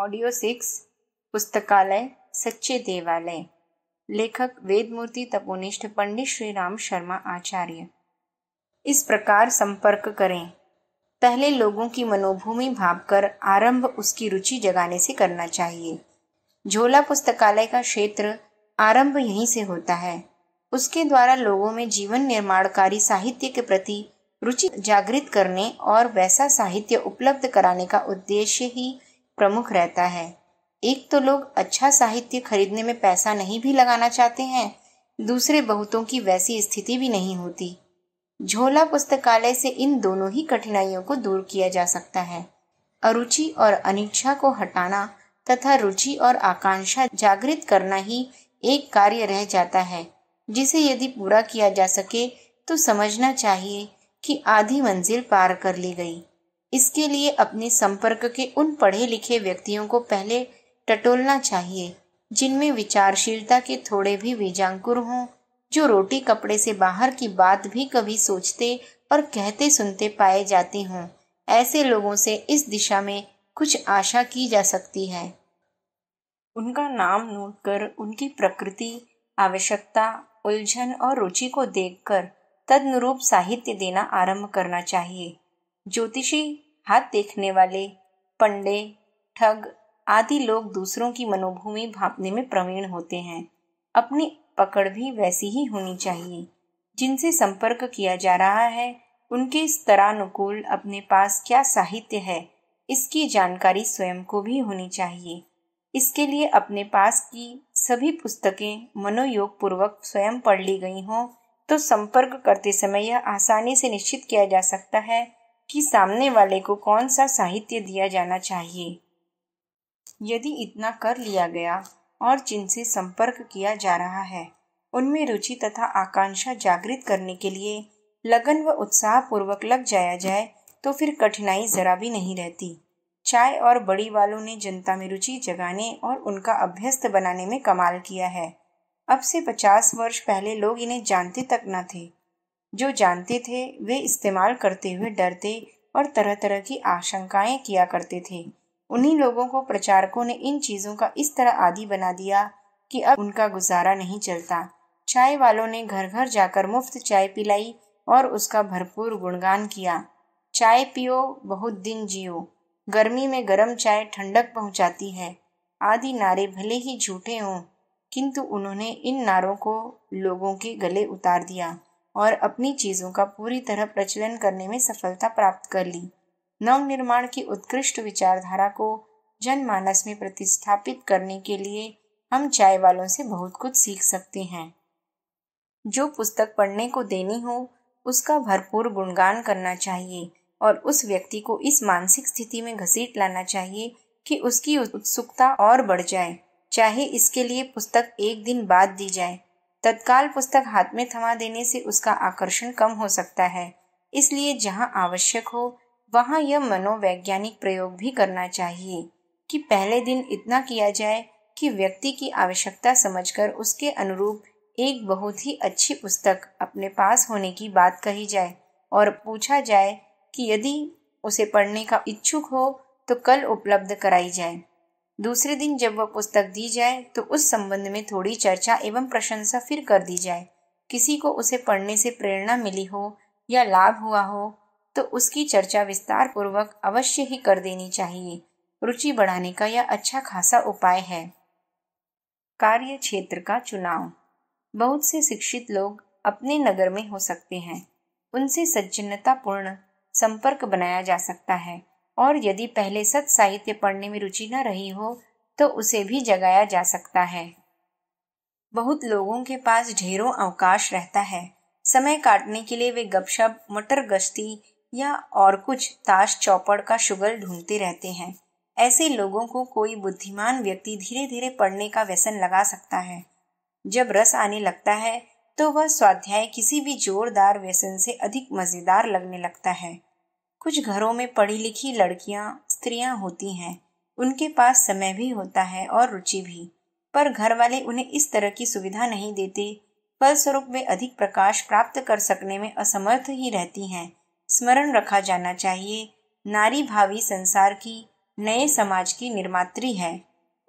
Audio six पुस्तकालय सच्चे देवालय लेखक वेदमूर्ति तपोनिष्ठ पंडित श्री राम शर्मा आचार्य इस प्रकार संपर्क करें पहले लोगों की मनोभूमि भापकर आरंभ उसकी रुचि जगाने से करना चाहिए झोला पुस्तकालय का क्षेत्र आरंभ यहीं से होता है उसके द्वारा लोगों में जीवन निर्माणकारी साहित्य के प्रति रुचि जागृत करने और वैसा साहित्य उपलब्ध कराने का उद्देश्य ही प्रमुख रहता है एक तो लोग अच्छा साहित्य खरीदने में पैसा नहीं भी लगाना चाहते हैं दूसरे बहुतों की वैसी स्थिति भी नहीं होती झोला पुस्तकालय से इन दोनों ही कठिनाइयों को दूर किया जा सकता है अरुचि और अनिच्छा को हटाना तथा रुचि और आकांक्षा जागृत करना ही एक कार्य रह जाता है जिसे यदि पूरा किया जा सके तो समझना चाहिए कि आधी मंजिल पार कर ली गई इसके लिए अपने संपर्क के उन पढ़े लिखे व्यक्तियों को पहले टटोलना चाहिए जिनमें विचारशीलता के थोड़े भी बीजांकुर हों जो रोटी कपड़े से बाहर की बात भी कभी सोचते और कहते सुनते पाए जाते हों ऐसे लोगों से इस दिशा में कुछ आशा की जा सकती है उनका नाम नोट कर उनकी प्रकृति आवश्यकता उलझन और रुचि को देखकर तदनुरूप साहित्य देना आरंभ करना चाहिए ज्योतिषी हाथ देखने वाले पंडे ठग आदि लोग दूसरों की मनोभूमि भापने में प्रवीण होते हैं अपनी पकड़ भी वैसी ही होनी चाहिए जिनसे संपर्क किया जा रहा है उनके स्तरानुकूल अपने पास क्या साहित्य है इसकी जानकारी स्वयं को भी होनी चाहिए इसके लिए अपने पास की सभी पुस्तकें मनोयोग पूर्वक स्वयं पढ़ ली गई हों तो संपर्क करते समय यह आसानी से निश्चित किया जा सकता है कि सामने वाले को कौन सा साहित्य दिया जाना चाहिए यदि इतना कर लिया गया और जिनसे संपर्क किया जा रहा है उनमें रुचि तथा आकांक्षा जागृत करने के लिए लगन व उत्साह पूर्वक लग जाया जाए तो फिर कठिनाई जरा भी नहीं रहती चाय और बड़ी वालों ने जनता में रुचि जगाने और उनका अभ्यस्त बनाने में कमाल किया है अब से पचास वर्ष पहले लोग इन्हें जानते तक न थे जो जानते थे वे इस्तेमाल करते हुए डरते और तरह तरह की आशंकाएं किया करते थे उन्हीं लोगों को प्रचारकों ने इन चीज़ों का इस तरह आदि बना दिया कि अब उनका गुजारा नहीं चलता चाय वालों ने घर घर जाकर मुफ्त चाय पिलाई और उसका भरपूर गुणगान किया चाय पियो बहुत दिन जियो गर्मी में गर्म चाय ठंडक पहुंचाती है आदि नारे भले ही झूठे हों किंतु उन्होंने इन नारों को लोगों के गले उतार दिया और अपनी चीज़ों का पूरी तरह प्रचलन करने में सफलता प्राप्त कर ली नवनिर्माण की उत्कृष्ट विचारधारा को जनमानस में प्रतिस्थापित करने के लिए हम चाय वालों से बहुत कुछ सीख सकते हैं जो पुस्तक पढ़ने को देनी हो उसका भरपूर गुणगान करना चाहिए और उस व्यक्ति को इस मानसिक स्थिति में घसीट लाना चाहिए कि उसकी उत्सुकता और बढ़ जाए चाहे इसके लिए पुस्तक एक दिन बाद दी जाए तत्काल पुस्तक हाथ में थमा देने से उसका आकर्षण कम हो सकता है इसलिए जहाँ आवश्यक हो वहाँ यह मनोवैज्ञानिक प्रयोग भी करना चाहिए कि पहले दिन इतना किया जाए कि व्यक्ति की आवश्यकता समझकर उसके अनुरूप एक बहुत ही अच्छी पुस्तक अपने पास होने की बात कही जाए और पूछा जाए कि यदि उसे पढ़ने का इच्छुक हो तो कल उपलब्ध कराई जाए दूसरे दिन जब वह पुस्तक दी जाए तो उस संबंध में थोड़ी चर्चा एवं प्रशंसा फिर कर दी जाए किसी को उसे पढ़ने से प्रेरणा मिली हो या लाभ हुआ हो तो उसकी चर्चा विस्तार पूर्वक अवश्य ही कर देनी चाहिए रुचि बढ़ाने का यह अच्छा खासा उपाय है कार्य क्षेत्र का चुनाव बहुत से शिक्षित लोग अपने नगर में हो सकते हैं उनसे सज्जनतापूर्ण संपर्क बनाया जा सकता है और यदि पहले सत साहित्य पढ़ने में रुचि न रही हो तो उसे भी जगाया जा सकता है बहुत लोगों के पास ढेरों अवकाश रहता है समय काटने के लिए वे गपशप मटर गश्ती या और कुछ ताश चौपड़ का शुगर ढूंढते रहते हैं ऐसे लोगों को कोई बुद्धिमान व्यक्ति धीरे धीरे पढ़ने का व्यसन लगा सकता है जब रस आने लगता है तो वह स्वाध्याय किसी भी जोरदार व्यसन से अधिक मज़ेदार लगने लगता है कुछ घरों में पढ़ी लिखी लड़कियां स्त्रियां होती हैं उनके पास समय भी होता है और रुचि भी पर घर वाले उन्हें इस तरह की सुविधा नहीं देते फलस्वरूप वे अधिक प्रकाश प्राप्त कर सकने में असमर्थ ही रहती हैं स्मरण रखा जाना चाहिए नारी भावी संसार की नए समाज की निर्मात्री है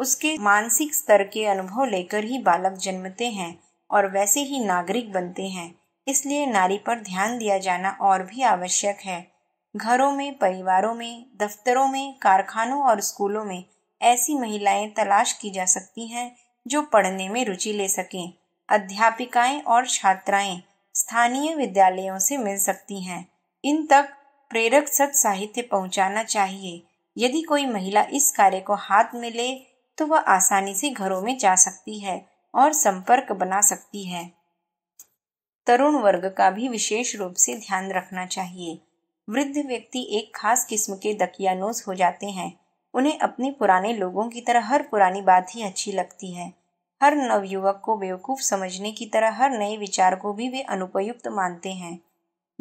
उसके मानसिक स्तर के अनुभव लेकर ही बालक जन्मते हैं और वैसे ही नागरिक बनते हैं इसलिए नारी पर ध्यान दिया जाना और भी आवश्यक है घरों में परिवारों में दफ्तरों में कारखानों और स्कूलों में ऐसी महिलाएं तलाश की जा सकती हैं जो पढ़ने में रुचि ले सकें अध्यापिकाएं और छात्राएं स्थानीय विद्यालयों से मिल सकती हैं इन तक प्रेरक सत साहित्य पहुंचाना चाहिए यदि कोई महिला इस कार्य को हाथ में ले तो वह आसानी से घरों में जा सकती है और संपर्क बना सकती है तरुण वर्ग का भी विशेष रूप से ध्यान रखना चाहिए वृद्ध व्यक्ति एक खास किस्म के दकियानोज हो जाते हैं उन्हें अपने पुराने लोगों की तरह हर पुरानी बात ही अच्छी लगती है हर नवयुवक को बेवकूफ़ समझने की तरह हर नए विचार को भी वे अनुपयुक्त मानते हैं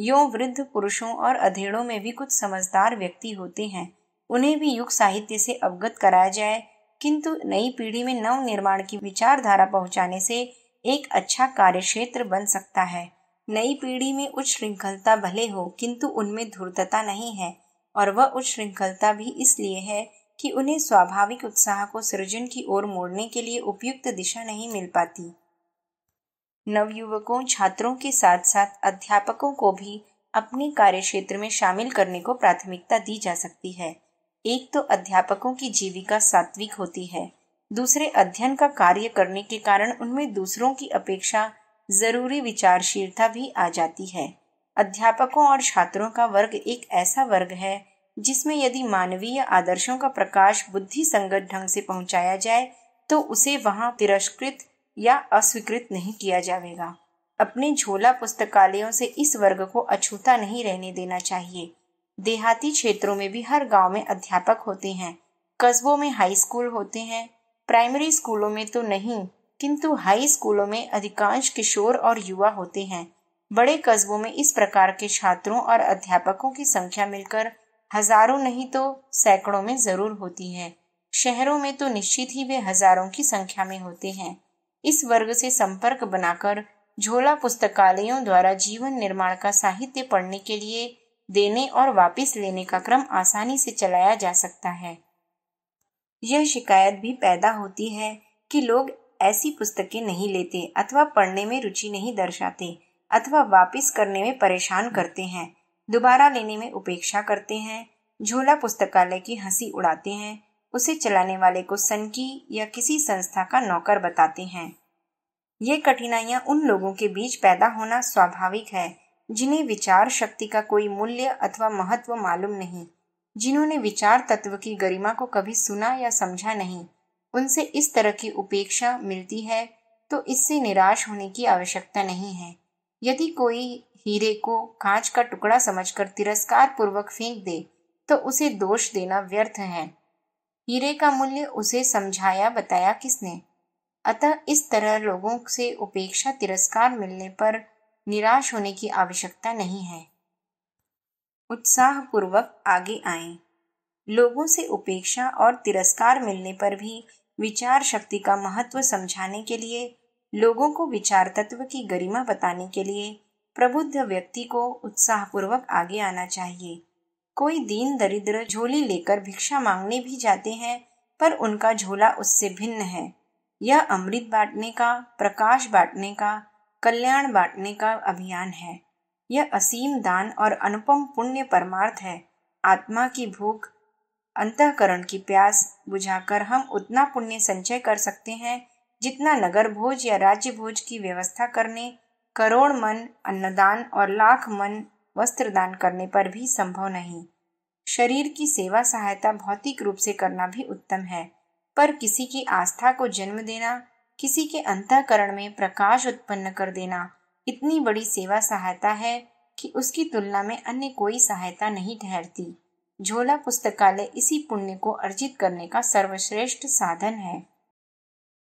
यों वृद्ध पुरुषों और अधेड़ों में भी कुछ समझदार व्यक्ति होते हैं उन्हें भी युग साहित्य से अवगत कराया जाए किंतु नई पीढ़ी में नव निर्माण की विचारधारा पहुंचाने से एक अच्छा कार्य क्षेत्र बन सकता है नई पीढ़ी में उच्च श्रृंखलता भले हो किंतु उनमें धूर्तता नहीं है और वह उच्च श्रृंखलता भी इसलिए है कि उन्हें स्वाभाविक उत्साह को सृजन की ओर मोड़ने के लिए उपयुक्त दिशा नहीं मिल पाती नवयुवकों छात्रों के साथ साथ अध्यापकों को भी अपने कार्य क्षेत्र में शामिल करने को प्राथमिकता दी जा सकती है एक तो अध्यापकों की जीविका सात्विक होती है दूसरे अध्ययन का कार्य करने के कारण उनमें दूसरों की अपेक्षा ज़रूरी विचारशीलता भी आ जाती है अध्यापकों और छात्रों का वर्ग एक ऐसा वर्ग है जिसमें यदि मानवीय आदर्शों का प्रकाश बुद्धि संगत ढंग से पहुंचाया जाए तो उसे वहां तिरस्कृत या अस्वीकृत नहीं किया जाएगा अपने झोला पुस्तकालयों से इस वर्ग को अछूता नहीं रहने देना चाहिए देहाती क्षेत्रों में भी हर गांव में अध्यापक होते हैं कस्बों में हाई स्कूल होते हैं प्राइमरी स्कूलों में तो नहीं किंतु हाई स्कूलों में अधिकांश किशोर और युवा होते हैं बड़े कस्बों में इस प्रकार के छात्रों और अध्यापकों की संख्या मिलकर हजारों नहीं तो सैकड़ों में जरूर होती है शहरों में तो निश्चित ही वे हजारों की संख्या में होते हैं इस वर्ग से संपर्क बनाकर झोला पुस्तकालयों द्वारा जीवन निर्माण का साहित्य पढ़ने के लिए देने और वापस लेने का क्रम आसानी से चलाया जा सकता है यह शिकायत भी पैदा होती है कि लोग ऐसी पुस्तकें नहीं लेते अथवा पढ़ने में रुचि नहीं दर्शाते अथवा वापिस करने में परेशान करते हैं दोबारा लेने में उपेक्षा करते हैं झोला पुस्तकालय की हंसी उड़ाते हैं उसे चलाने वाले को सनकी या किसी संस्था का नौकर बताते हैं ये कठिनाइयां उन लोगों के बीच पैदा होना स्वाभाविक है जिन्हें विचार शक्ति का कोई मूल्य अथवा महत्व मालूम नहीं जिन्होंने विचार तत्व की गरिमा को कभी सुना या समझा नहीं उनसे इस तरह की उपेक्षा मिलती है तो इससे निराश होने की आवश्यकता नहीं है यदि कोई हीरे को कांच का टुकड़ा समझकर तिरस्कार पूर्वक फेंक दे तो उसे दोष देना व्यर्थ है हीरे का मूल्य उसे समझाया बताया किसने अतः इस तरह लोगों से उपेक्षा तिरस्कार मिलने पर निराश होने की आवश्यकता नहीं है उत्साहपूर्वक आगे आएं। लोगों से उपेक्षा और तिरस्कार मिलने पर भी विचार शक्ति का महत्व समझाने के लिए लोगों को विचार तत्व की गरिमा बताने के लिए प्रबुद्ध व्यक्ति को उत्साहपूर्वक आगे आना चाहिए कोई दीन दरिद्र झोली लेकर भिक्षा मांगने भी जाते हैं पर उनका झोला उससे भिन्न है यह अमृत बांटने का प्रकाश बांटने का कल्याण बांटने का अभियान है यह असीम दान और अनुपम पुण्य परमार्थ है आत्मा की भूख अंतकरण की प्यास बुझाकर हम उतना पुण्य संचय कर सकते हैं जितना नगर भोज या राज्य भोज की व्यवस्था करने करोड़ मन अन्नदान और लाख मन वस्त्र दान करने पर भी संभव नहीं शरीर की सेवा सहायता भौतिक रूप से करना भी उत्तम है पर किसी की आस्था को जन्म देना किसी के अंतकरण में प्रकाश उत्पन्न कर देना इतनी बड़ी सेवा सहायता है कि उसकी तुलना में अन्य कोई सहायता नहीं ठहरती झोला पुस्तकालय इसी पुण्य को अर्जित करने का सर्वश्रेष्ठ साधन है